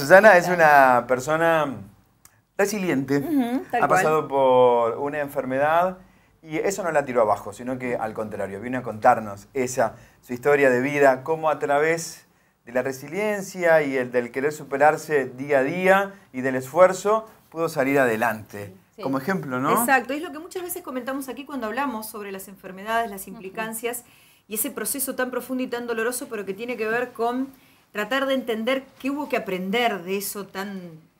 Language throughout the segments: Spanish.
Susana es una persona resiliente, ha pasado por una enfermedad y eso no la tiró abajo, sino que al contrario, vino a contarnos esa, su historia de vida, cómo a través de la resiliencia y el del querer superarse día a día y del esfuerzo, pudo salir adelante. Como ejemplo, ¿no? Exacto, es lo que muchas veces comentamos aquí cuando hablamos sobre las enfermedades, las implicancias y ese proceso tan profundo y tan doloroso, pero que tiene que ver con tratar de entender qué hubo que aprender de eso tan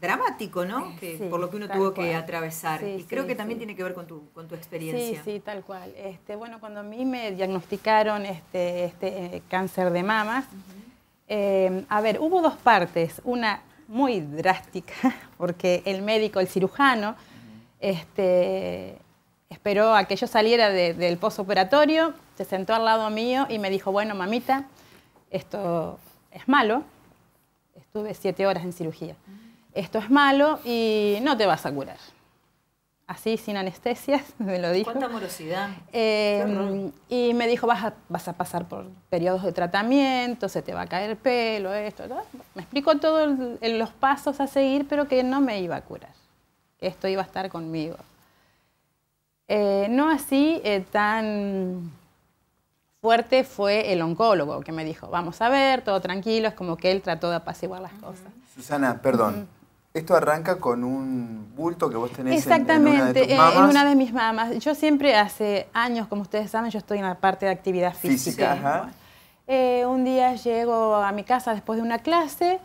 dramático, ¿no? Que, por lo que uno tuvo que atravesar. y creo que también tiene que ver con tu, experiencia. Sí, sí, tal cual. Este, bueno, cuando a mí me diagnosticaron este, este eh, cáncer de mamas, em, a ver, hubo dos partes. Una muy drástica, porque el médico, el cirujano, este, esperó a que yo saliera del postoperatorio, se sentó al lado mío y me dijo, bueno, mamita, esto es malo, estuve siete horas en cirugía, esto es malo y no te vas a curar. Así, sin anestesias, me lo dijo. ¿Cuánta morosidad? Eh, y me dijo, vas a, pasar por periodos de tratamiento, se te va a caer pelo, esto, todo. Me explicó todos los pasos a seguir, pero que no me iba a curar. Esto iba a estar conmigo. Eh, no así eh, tan fuerte fue el oncólogo que me dijo, vamos a ver, todo tranquilo, es como que él trató de apaciguar las cosas. Susana, perdón. Esto arranca con un bulto que vos tenés Exactamente, en, una de eh, mis mamás. Yo siempre hace años, como ustedes saben, yo estoy en la parte de actividad física. Eh, un día llego a mi casa después de una clase,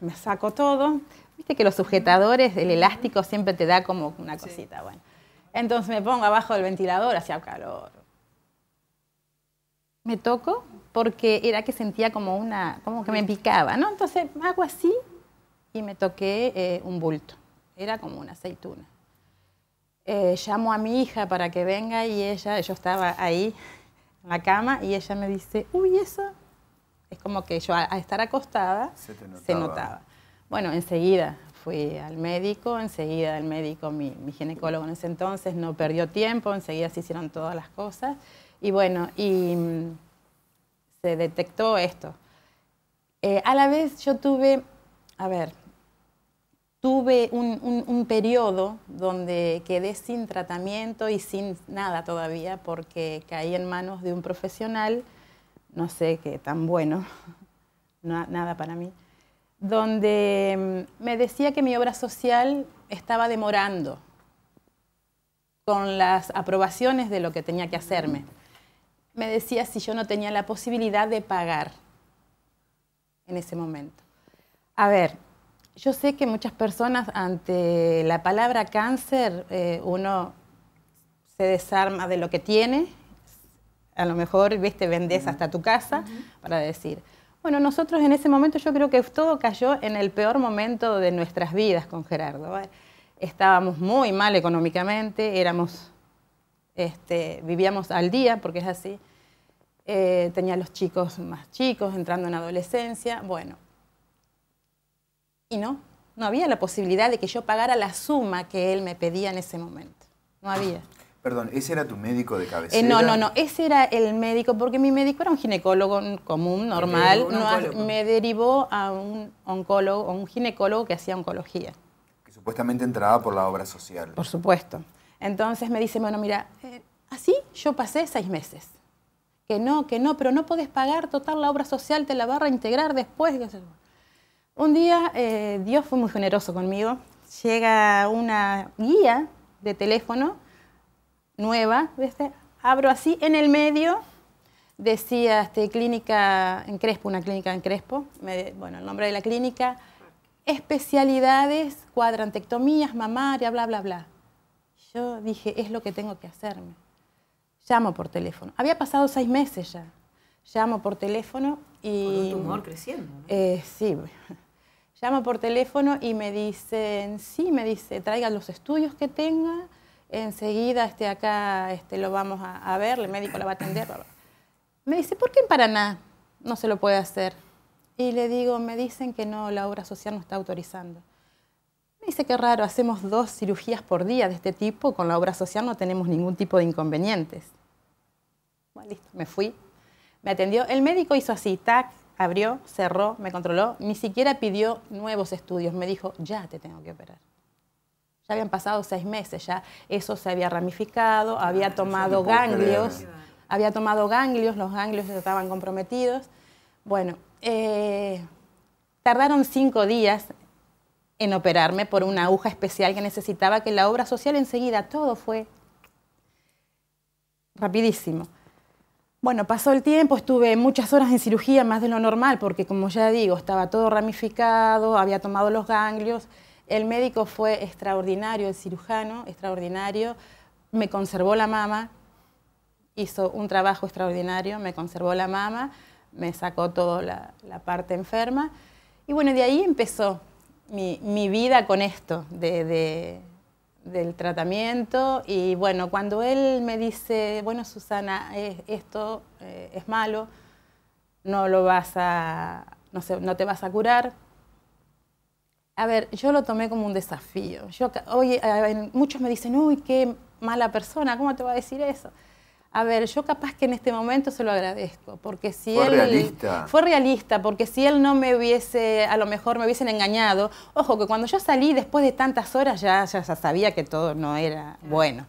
me saco todo. Viste que los sujetadores, el elástico siempre te da como una cosita, bueno. Entonces me pongo abajo del ventilador, hacía calor, me toco porque era que sentía como una, como que me picaba, ¿no? Entonces hago así y me toqué eh, un bulto. Era como una aceituna. Eh, llamo a mi hija para que venga y ella, yo estaba ahí en la cama y ella me dice, uy, eso es como que yo a estar acostada se, notaba. Bueno, enseguida fui al médico, enseguida el médico, mi, mi ginecólogo en ese entonces, no perdió tiempo, enseguida se hicieron todas las cosas. Y bueno, y mm, se detectó esto. Eh, a la vez yo tuve, a ver, tuve un, periodo donde quedé sin tratamiento y sin nada todavía porque caí en manos de un profesional, no sé qué tan bueno, nada para mí, donde mm, me decía que mi obra social estaba demorando con las aprobaciones de lo que tenía que hacerme me decía si yo no tenía la posibilidad de pagar en ese momento. A ver, yo sé que muchas personas ante la palabra cáncer eh, uno se desarma de lo que tiene, a lo mejor, viste, vendés hasta tu casa para decir. Bueno, nosotros en ese momento yo creo que todo cayó en el peor momento de nuestras vidas con Gerardo. Estábamos muy mal económicamente, éramos este, vivíamos al día, porque es así. Eh, tenía los chicos más chicos, entrando en adolescencia, bueno. Y no, no había la posibilidad de que yo pagara la suma que él me pedía en ese momento. No había. Perdón, ¿ese era tu médico de eh, cabecera? no, no, no, ese era el médico, porque mi médico era un ginecólogo común, normal. me derivó a un oncólogo, a un ginecólogo que hacía oncología. Que supuestamente entraba por la obra social. Por supuesto. Entonces me dice, bueno, mira, eh, así yo pasé seis meses. Que no, que no, pero no podés pagar, total, la obra social te la va a reintegrar después. Un día eh, Dios fue muy generoso conmigo. Llega una guía de teléfono nueva, abro así en el medio, decía este, clínica en Crespo, una clínica en Crespo, bueno, el nombre de la clínica, especialidades, cuadrantectomías, mamaria, bla, bla, bla yo dije, es lo que tengo que hacerme. Llamo por teléfono. Había pasado seis meses ya. Llamo por teléfono y... Con un tumor creciendo. Eh, sí. Llamo por teléfono y me dicen, sí, me dice, traiga los estudios que tenga, enseguida este, acá este, lo vamos a, a ver, el médico la va a atender. Me dice, ¿por qué en Paraná no se lo puede hacer? Y le digo, me dicen que no, la obra social no está autorizando. Me dice que raro, hacemos dos cirugías por día de este tipo, con la obra social no tenemos ningún tipo de inconvenientes. Bueno, listo, me fui. Me atendió, el médico hizo así, tac, abrió, cerró, me controló, ni siquiera pidió nuevos estudios, me dijo, ya te tengo que operar. Ya habían pasado seis meses, ya eso se había ramificado, ah, había tomado ganglios, había tomado ganglios, los ganglios estaban comprometidos. Bueno, eh, tardaron cinco días en operarme por una aguja especial que necesitaba que la obra social enseguida, todo fue rapidísimo. Bueno, pasó el tiempo, estuve muchas horas en cirugía, más de lo normal, porque como ya digo, estaba todo ramificado, había tomado los ganglios. El médico fue extraordinario, el cirujano, extraordinario. Me conservó la mama, hizo un trabajo extraordinario, me conservó la mama, me sacó toda la, parte enferma. Y bueno, de ahí empezó mi, vida con esto del tratamiento. Y bueno, cuando él me dice, bueno, Susana, esto eh, es malo, no lo vas a, no, te vas a curar, a ver, yo lo tomé como un desafío. Yo, muchos me dicen, uy, qué mala persona, ¿cómo te va a decir eso? a ver, yo capaz que en este momento se lo agradezco, porque si fue él... Realista. Fue realista, porque si él no me hubiese, a lo mejor me hubiesen engañado, ojo, que cuando yo salí después de tantas horas ya, ya sabía que todo no era bueno.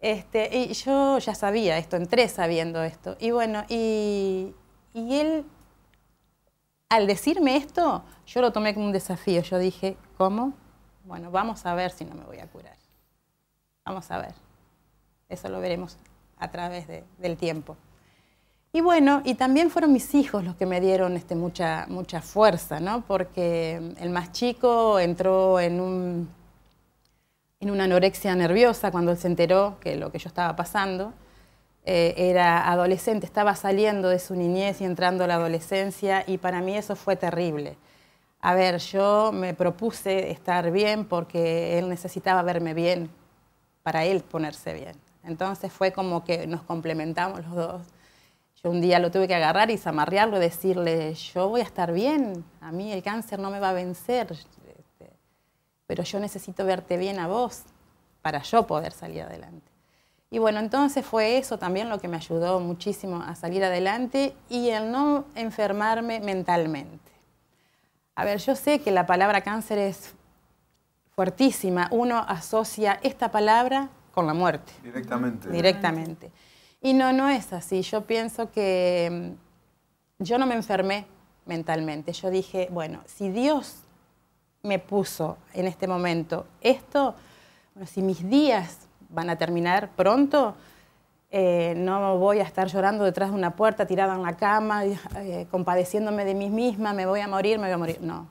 Este, y yo ya sabía esto, entré sabiendo esto. Y bueno, y, y él, al decirme esto, yo lo tomé como un desafío. Yo dije, ¿cómo? Bueno, vamos a ver si no me voy a curar. Vamos a ver. Eso lo veremos a través del tiempo. Y bueno, y también fueron mis hijos los que me dieron este, mucha, mucha fuerza, ¿no? Porque el más chico entró en, en una anorexia nerviosa cuando él se enteró que lo que yo estaba pasando. Eh, era adolescente, estaba saliendo de su niñez y entrando a la adolescencia y para mí eso fue terrible. A ver, yo me propuse estar bien porque él necesitaba verme bien, para él ponerse bien. Entonces fue como que nos complementamos los dos. Yo un día lo tuve que agarrar y zamarrearlo y decirle, yo voy a estar bien, a mí el cáncer no me va a vencer, este, pero yo necesito verte bien a vos para yo poder salir adelante. Y bueno, entonces fue eso también lo que me ayudó muchísimo a salir adelante y el no enfermarme mentalmente. A ver, yo sé que la palabra cáncer es fuertísima. Uno asocia esta palabra con la muerte. Directamente. Directamente. Y no, no es así. Yo pienso que mm, yo no me enfermé mentalmente. Yo dije, bueno, si Dios me puso en este momento esto, bueno, si mis días van a terminar pronto, eh, no voy a estar llorando detrás de una puerta, tirada en la cama, eh, compadeciéndome de mí misma, me voy a morir, me voy a morir. No.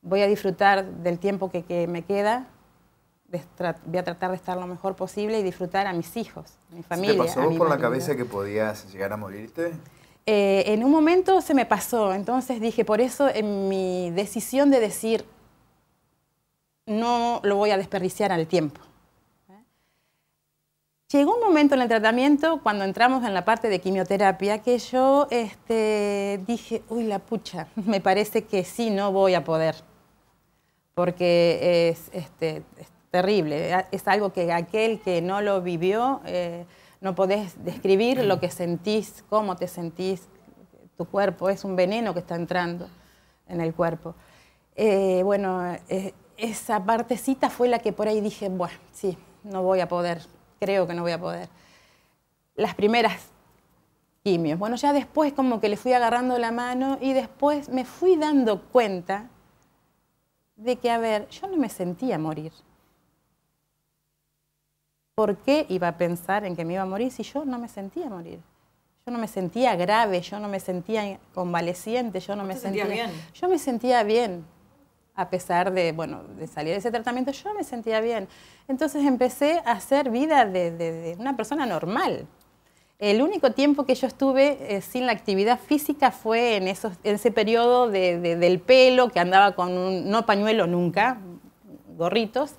Voy a disfrutar del tiempo que, que me queda, voy a tratar de estar lo mejor posible y disfrutar a mis hijos, a mi familia. ¿Te pasó por la cabeza que podías llegar a morirte? Eh, en un momento se me pasó, entonces dije, por eso en mi decisión de decir, no lo voy a desperdiciar al tiempo. ¿eh? Llegó un momento en el tratamiento, cuando entramos en la parte de quimioterapia, que yo este, dije, uy, la pucha, me parece que sí, no voy a poder, porque es, este, terrible. Es algo que aquel que no lo vivió, eh, no podés describir lo que sentís, cómo te sentís, tu cuerpo. Es un veneno que está entrando en el cuerpo. Eh, bueno, eh, esa partecita fue la que por ahí dije, bueno, sí, no voy a poder, creo que no voy a poder. Las primeras quimios. Bueno, ya después como que le fui agarrando la mano y después me fui dando cuenta de que, a ver, yo no me sentía morir. ¿Por qué iba a pensar en que me iba a morir si yo no me sentía morir? Yo no me sentía grave, yo no me sentía convaleciente, yo no me sentía bien. Yo me sentía bien. A pesar de, salir de ese tratamiento, yo me sentía bien. Entonces empecé a hacer vida de, una persona normal. El único tiempo que yo estuve eh, sin la actividad física fue en, ese periodo del pelo, que andaba con un, no pañuelo nunca, gorritos,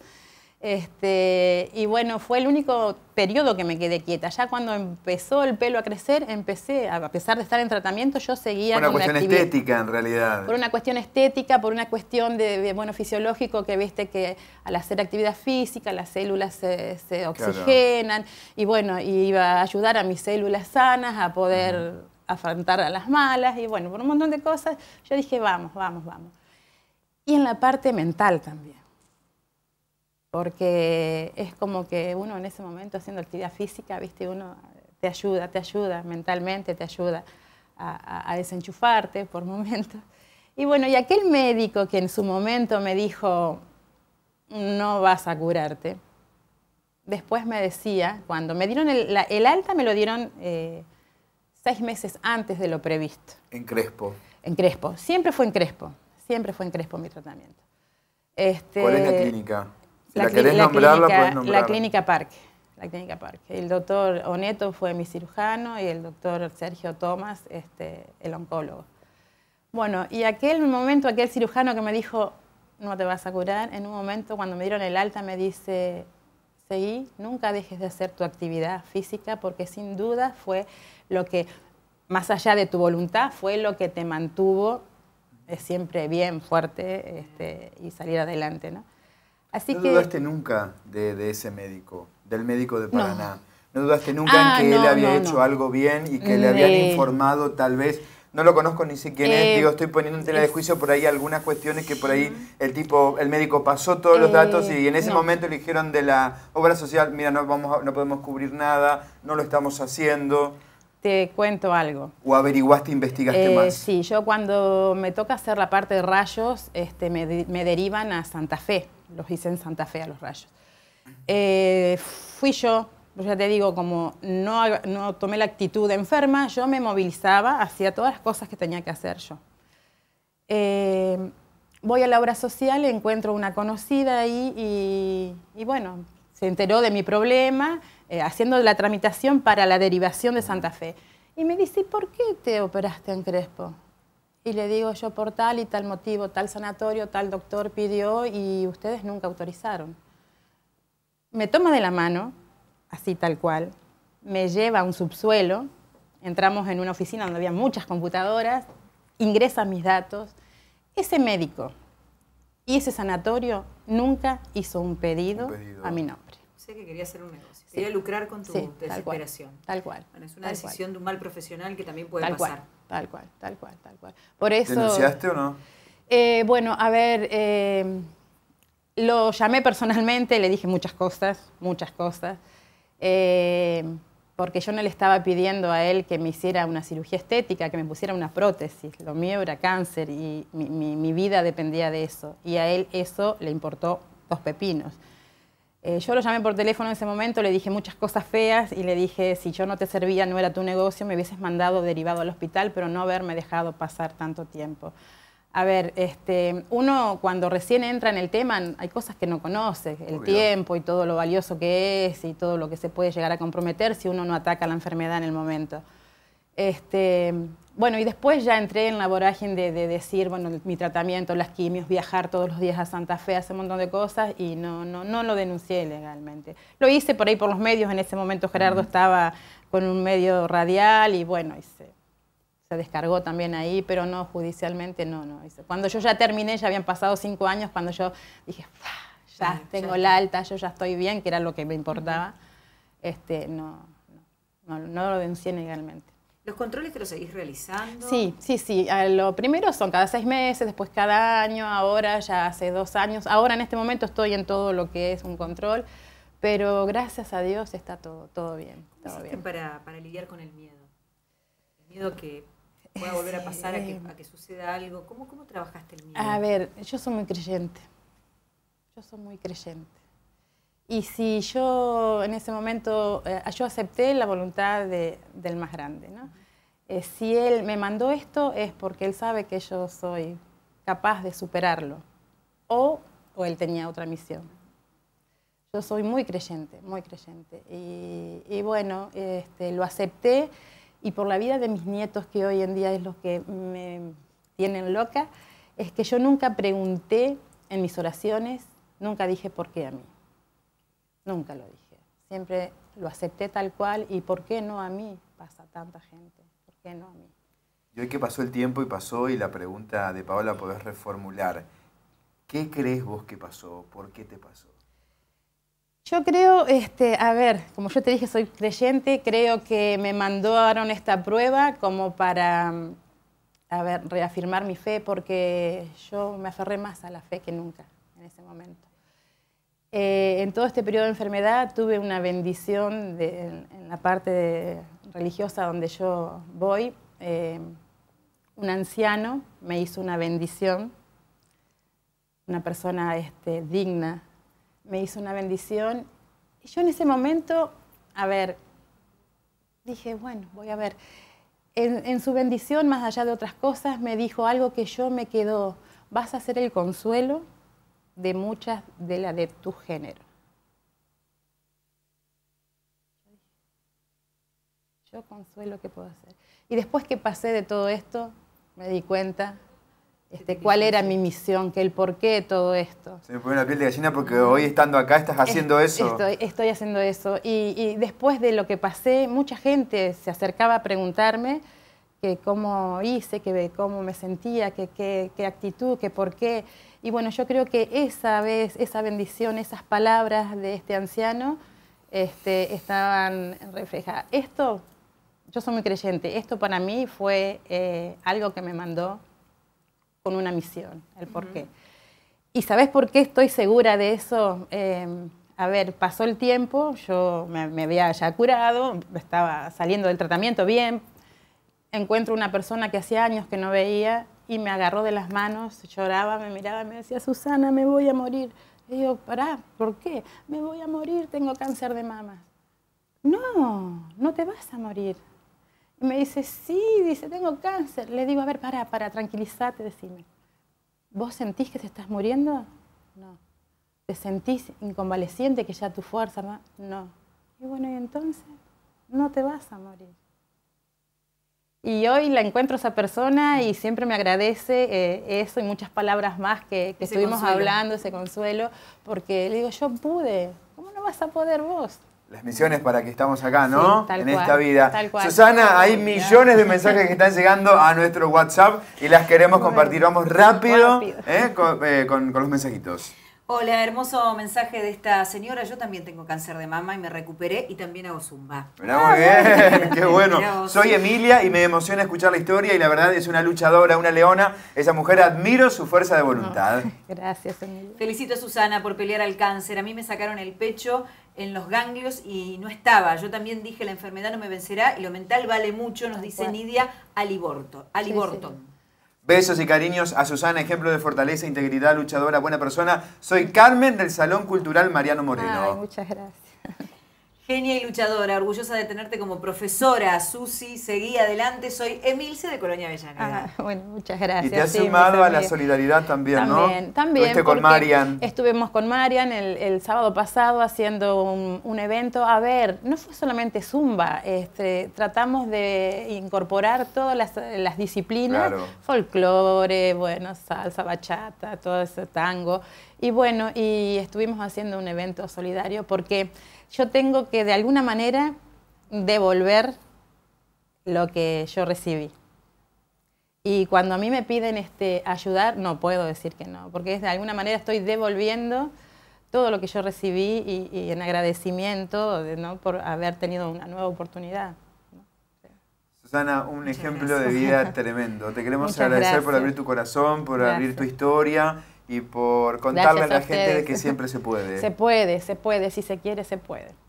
este, y bueno, fue el único periodo que me quedé quieta. Ya cuando empezó el pelo a crecer, empecé, a pesar de estar en tratamiento, yo seguía... Por una cuestión estética, en realidad. Por una cuestión estética, por una cuestión de, bueno, fisiológico, que viste que al hacer actividad física las células se, oxigenan. Y bueno, iba a ayudar a mis células sanas a poder afrontar a las malas. Y bueno, por un montón de cosas, yo dije, vamos, vamos, vamos. Y en la parte mental también porque es como que uno en ese momento haciendo actividad física, viste, uno te ayuda, te ayuda mentalmente, te ayuda a, desenchufarte por momentos. Y bueno, y aquel médico que en su momento me dijo, no vas a curarte, después me decía, cuando me dieron el, alta, me lo dieron eh, seis meses antes de lo previsto. En Crespo. En Crespo, siempre fue en Crespo, siempre fue en Crespo mi tratamiento. ¿Cuál es la este, clínica? la, clínica, la Parque. La Clínica Parque. El doctor Oneto fue mi cirujano y el doctor Sergio Tomás, este, el oncólogo. Bueno, y aquel momento, aquel cirujano que me dijo, no te vas a curar, en un momento cuando me dieron el alta me dice, seguí, nunca dejes de hacer tu actividad física porque sin duda fue lo que, más allá de tu voluntad, fue lo que te mantuvo eh, siempre bien, fuerte este, y salir adelante, ¿no? ¿No dudaste nunca de, ese médico, del médico de Paraná? No, dudaste nunca en ah, que le él había hecho algo bien y que le habían informado tal vez no lo conozco ni sé quién eh, digo, estoy poniendo en tela de juicio por ahí algunas cuestiones que por ahí el tipo, el médico pasó todos los datos y en ese eh, momento le dijeron de la obra social, mira, no, vamos no podemos cubrir nada, no lo estamos haciendo. Te cuento algo. ¿O averiguaste, investigaste eh, más? Sí, yo cuando me toca hacer la parte de rayos, este, me derivan a Santa Fe los hice en Santa Fe a los rayos. Eh, fui yo, pues ya te digo, como no, no tomé la actitud de enferma, yo me movilizaba, hacía todas las cosas que tenía que hacer yo. Eh, voy a la obra social, encuentro una conocida ahí y, bueno, se enteró de mi problema, eh, haciendo la tramitación para la derivación de Santa Fe. Y me dice, ¿por qué te operaste en Crespo? y le digo yo por tal y tal motivo, tal sanatorio, tal doctor pidió y ustedes nunca autorizaron. Me toma de la mano, así tal cual, me lleva a un subsuelo, entramos en una oficina donde había muchas computadoras, ingresa mis datos. Ese médico y ese sanatorio nunca hizo un pedido, un pedido. a mi nombre sé que quería hacer un negocio, quería lucrar con tu desesperación. Tal cual. bueno, es una decisión de un mal profesional que también puede tal pasar. Cual, tal cual, tal cual, tal cual. Por eso, ¿Denunciaste o no? Eh, bueno, a ver, eh, lo llamé personalmente, le dije muchas cosas, muchas cosas. Eh, porque yo no le estaba pidiendo a él que me hiciera una cirugía estética, que me pusiera una prótesis. Lo mío era cáncer y mi, mi vida dependía de eso. Y a él eso le importó dos pepinos. Eh, yo lo llamé por teléfono en ese momento, le dije muchas cosas feas y le dije, si yo no te servía, no era tu negocio, me hubieses mandado derivado al hospital, pero no haberme dejado pasar tanto tiempo. A ver, este, uno cuando recién entra en el tema hay cosas que no conoce, el tiempo y todo lo valioso que es y todo lo que se puede llegar a comprometer si uno no ataca la enfermedad en el momento. Este, bueno, y después ya entré en la vorágine de, decir, bueno, mi tratamiento, las quimios, viajar todos los días a Santa Fe, hace un montón de cosas y no, no, no lo denuncié legalmente. Lo hice por ahí por los medios, en ese momento Gerardo estaba con un medio radial y bueno, se, descargó también ahí, pero no, judicialmente no, no. Cuando yo ya terminé, ya habían pasado cinco años, cuando yo dije, ya tengo la alta, yo ya estoy bien, que era lo que me importaba, este, no, no, no lo denuncié legalmente. ¿Los controles te los seguís realizando? Sí, sí, sí. Lo primero son cada seis meses, después cada año, ahora ya hace dos años. Ahora en este momento estoy en todo lo que es un control, pero gracias a Dios está todo, todo bien. Todo bien. Para, lidiar con el miedo? El miedo que pueda volver a pasar, a, que, suceda algo. ¿Cómo trabajaste el miedo? A ver, yo soy muy creyente. Yo soy muy creyente. Y si yo en ese momento, eh, yo acepté la voluntad del más grande, eh, si él me mandó esto es porque él sabe que yo soy capaz de superarlo. O, él tenía otra misión. Yo soy muy creyente, muy creyente. Y, bueno, este, lo acepté y por la vida de mis nietos, que hoy en día es lo que me tienen loca, es que yo nunca pregunté en mis oraciones, nunca dije por qué a mí. Nunca lo dije. Siempre lo acepté tal cual y ¿por qué no a mí pasa tanta gente? ¿Por qué no a mí? Y hoy que pasó el tiempo y pasó y la pregunta de Paola podés reformular. ¿Qué crees vos que pasó? ¿Por qué te pasó? Yo creo, este, a ver, como yo te dije, soy creyente, creo que me mandaron esta prueba como para, reafirmar mi fe, porque yo me aferré más a la fe que nunca en ese momento. Eh, en todo este periodo de enfermedad tuve una bendición en, la parte religiosa donde yo voy. Eh, un anciano me hizo una bendición, una persona este, digna, me hizo una bendición. Y yo en ese momento, a ver, dije, bueno, voy a ver. En, su bendición, más allá de otras cosas, me dijo algo que yo me quedó. vas a ser el consuelo de muchas de la de tu género. Yo consuelo que puedo hacer. Y después que pasé de todo esto, me di cuenta este, cuál era mi misión, que el porqué de todo esto. Se me pone la piel de gallina porque hoy estando acá estás haciendo eso. Estoy, haciendo eso. y después de lo que pasé, mucha gente se acercaba a preguntarme que cómo hice, que cómo me sentía, que qué actitud, que por qué. Y bueno, yo creo que esa vez, esa bendición, esas palabras de este anciano este, estaban reflejadas. Esto, yo soy muy creyente, esto para mí fue eh, algo que me mandó con una misión, el por qué. ¿Y sabes por qué estoy segura de eso? Eh, a ver, pasó el tiempo, yo me, me, había ya curado, estaba saliendo del tratamiento bien, encuentro una persona que hacía años que no veía y me agarró de las manos, lloraba, me miraba, me decía, Susana, me voy a morir. Le digo, pará, ¿por qué? Me voy a morir, tengo cáncer de mama. No, no te vas a morir. Y me dice, sí, dice, tengo cáncer. Le digo, a ver, pará, para tranquilizarte, decime. ¿Vos sentís que te estás muriendo? No. ¿Te sentís inconvaleciente, que ya tu fuerza? No. Y bueno, y entonces, no te vas a morir. Y hoy la encuentro esa persona y siempre me agradece eh, eso y muchas palabras más que, que estuvimos hablando, ese consuelo, porque le digo, yo pude, ¿cómo no vas a poder vos? las misiones para que estamos acá, ¿no? en esta vida. Susana, hay millones de mensajes que están llegando a nuestro WhatsApp y las queremos compartir. Vamos rápido, eh, eh, con los mensajitos. Hola, hermoso mensaje de esta señora. Yo también tengo cáncer de mama y me recuperé y también hago zumba. muy bien, ah, qué bueno. Soy Emilia y me emociona escuchar la historia y la verdad es una luchadora, una leona. Esa mujer admiro su fuerza de voluntad. Gracias, Emilia. Felicito a Susana por pelear al cáncer. A mí me sacaron el pecho en los ganglios y no estaba. Yo también dije la enfermedad no me vencerá y lo mental vale mucho, nos dice Nidia Aliborto. Aliborto. Besos y cariños a Susana, ejemplo de fortaleza, integridad, luchadora, buena persona. Soy Carmen del Salón Cultural Mariano Moreno. muchas gracias. Genia y luchadora, orgullosa de tenerte como profesora, Susi, seguí adelante, soy Emilce de Colonia Avellaneda. Ah, bueno, muchas gracias. Y te has sumado a la solidaridad también, ¿no? También, Estuviste con Marian. Estuvimos con Marian el, sábado pasado haciendo un, evento. A ver, no fue solamente Zumba, este, tratamos de incorporar todas las, disciplinas, folclore, bueno, salsa, bachata, todo ese tango. Y bueno, y estuvimos haciendo un evento solidario porque yo tengo que que de alguna manera devolver lo que yo recibí. Y cuando a mí me piden este, ayudar, no puedo decir que no, porque de alguna manera estoy devolviendo todo lo que yo recibí y, en agradecimiento ¿no? por haber tenido una nueva oportunidad. Susana, un ejemplo de vida tremendo. Te queremos agradecer por abrir tu corazón, por abrir tu historia y por contarle a la gente de que siempre se puede. Se puede, se puede, si se quiere, se puede.